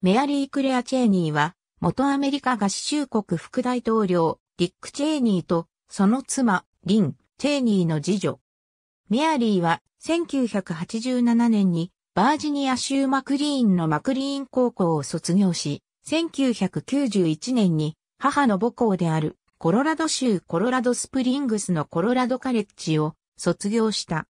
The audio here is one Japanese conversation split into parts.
メアリー・クレア・チェーニーは、元アメリカ合衆国副大統領、ディック・チェーニーと、その妻、リン・チェーニーの次女。メアリーは、1987年に、バージニア州マクリーンのマクリーン高校を卒業し、1991年に、母の母校である、コロラド州コロラドスプリングスのコロラドカレッジを卒業した。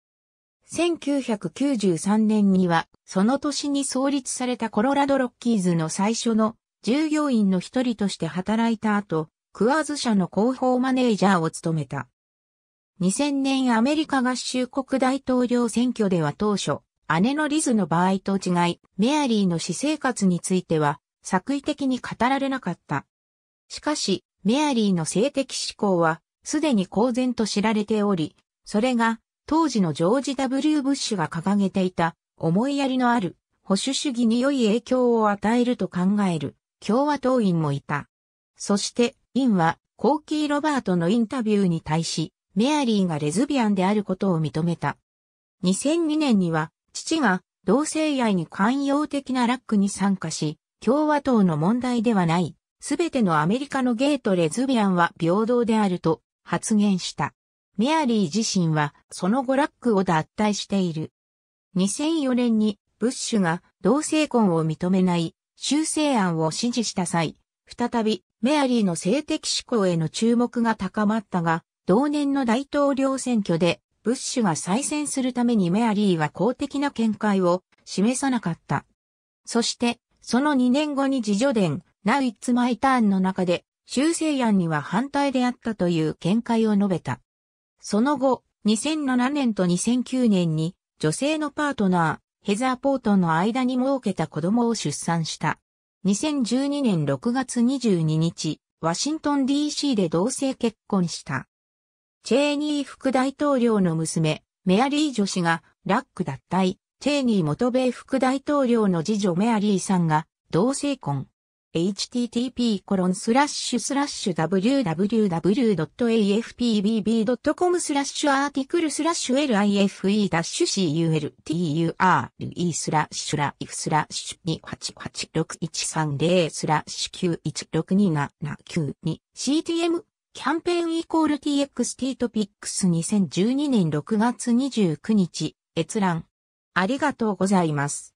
1993年には、その年に創立されたコロラドロッキーズの最初の従業員の一人として働いた後、クワーズ社の広報マネージャーを務めた。2000年アメリカ合衆国大統領選挙では当初、姉のリズの場合と違い、メアリーの私生活については、作為的に語られなかった。しかし、メアリーの性的思考は、すでに公然と知られており、それが当時のジョージ・ W・ ブッシュが掲げていた思いやりのある保守主義に良い影響を与えると考える共和党員もいた。そして、インはコーキー・ロバートのインタビューに対し、メアリーがレズビアンであることを認めた。2002年には、父が同性愛に寛容的なラックに参加し、共和党の問題ではない、すべてのアメリカのゲートレズビアンは平等であると発言した。メアリー自身はその後ラックを脱退している。2004年にブッシュが同性婚を認めない修正案を支持した際、再びメアリーの性的思考への注目が高まったが、同年の大統領選挙でブッシュが再選するためにメアリーは公的な見解を示さなかった。そして、その2年後に自助伝、Now It's My Turn の中で、修正案には反対であったという見解を述べた。その後、2007年と2009年に女性のパートナー、ヘザーポートの間に設けた子供を出産した。2012年6月22日、ワシントン DC で同性結婚した。チェーニー副大統領の娘、メアリー女子がラック脱退、チェーニー元米副大統領の次女メアリーさんが同性婚。http://www.afpbb.com スラッシュアーティクルスラッシュ life-culture スラッシュライフスラッシュ288613スラッシュ9162792 CTM キャンペーンイコール TXT トピックス2012年6月29日閲覧ありがとうございます。